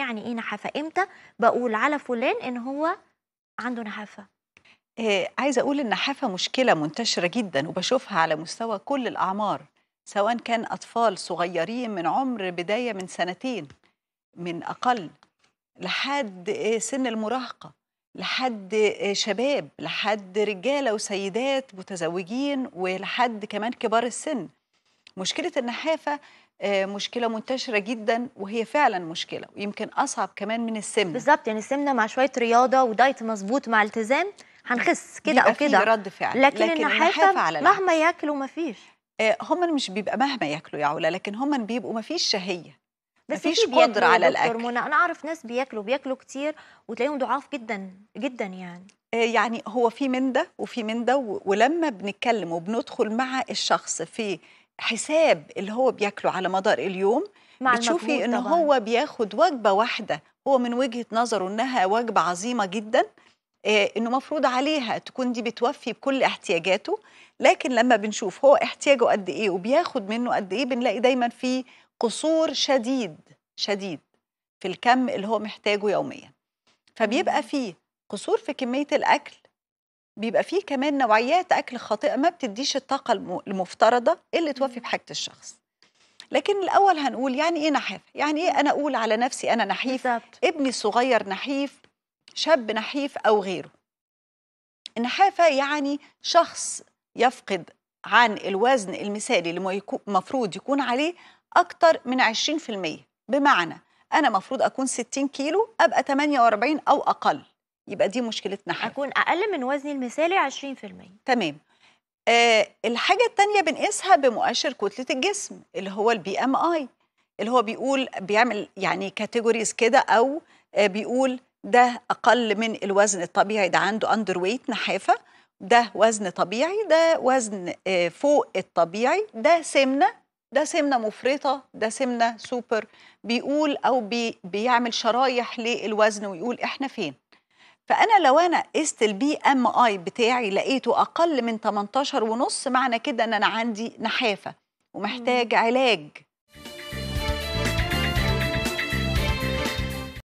يعني ايه نحافه امتى بقول على فلان ان هو عنده نحافه إيه عايزه اقول النحافه مشكله منتشره جدا وبشوفها على مستوى كل الاعمار سواء كان اطفال صغيرين من عمر بدايه من سنتين من اقل لحد آه، سن المراهقه لحد آه، شباب لحد رجاله وسيدات متزوجين ولحد كمان كبار السن مشكله النحافه آه، مشكله منتشره جدا وهي فعلا مشكله ويمكن اصعب كمان من السمنه بالظبط يعني السمنه مع شويه رياضه ودايت مظبوط مع التزام هنخس كده او كده رد فعل لكن, لكن النحافه مهما ياكلوا مفيش آه، هم مش بيبقى مهما ياكلوا يا علا لكن هم بيبقوا مفيش شهيه بس مفيش قدر على الاكل منى انا اعرف ناس بياكلوا بياكلوا كتير وتلاقيهم ضعاف جدا جدا يعني آه، يعني هو في من ده وفي من ده ولما بنتكلم وبندخل مع الشخص في حساب اللي هو بياكله على مدار اليوم مع بتشوفي ان طبعاً. هو بياخد وجبه واحده هو من وجهه نظره انها وجبه عظيمه جدا آه، انه مفروض عليها تكون دي بتوفي بكل احتياجاته لكن لما بنشوف هو احتياجه قد ايه وبياخد منه قد ايه بنلاقي دايما في قصور شديد شديد في الكم اللي هو محتاجه يوميا فبيبقى فيه قصور في كميه الاكل بيبقى فيه كمان نوعيات اكل خاطئه ما بتديش الطاقه المفترضه اللي توفي بحاجه الشخص لكن الاول هنقول يعني ايه نحافه يعني ايه انا اقول على نفسي انا نحيف بالزبط. ابني الصغير نحيف شاب نحيف او غيره النحافه يعني شخص يفقد عن الوزن المثالي اللي المفروض يكون عليه اكتر من 20% بمعنى انا مفروض اكون 60 كيلو ابقى 48 او اقل يبقى دي مشكلتنا حاجة. اكون اقل من وزني المثالي 20% تمام آه الحاجه الثانيه بنقيسها بمؤشر كتله الجسم اللي هو البي ام اي اللي هو بيقول بيعمل يعني كاتيجوريز كده او آه بيقول ده اقل من الوزن الطبيعي ده عنده اندر ويت نحافه ده وزن طبيعي ده وزن آه فوق الطبيعي ده سمنه ده سمنه مفرطه ده سمنه سوبر بيقول او بي بيعمل شرايح للوزن ويقول احنا فين فانا لو انا قست البي ام اي بتاعي لقيته اقل من 18 ونص معنى كده ان انا عندي نحافه ومحتاج علاج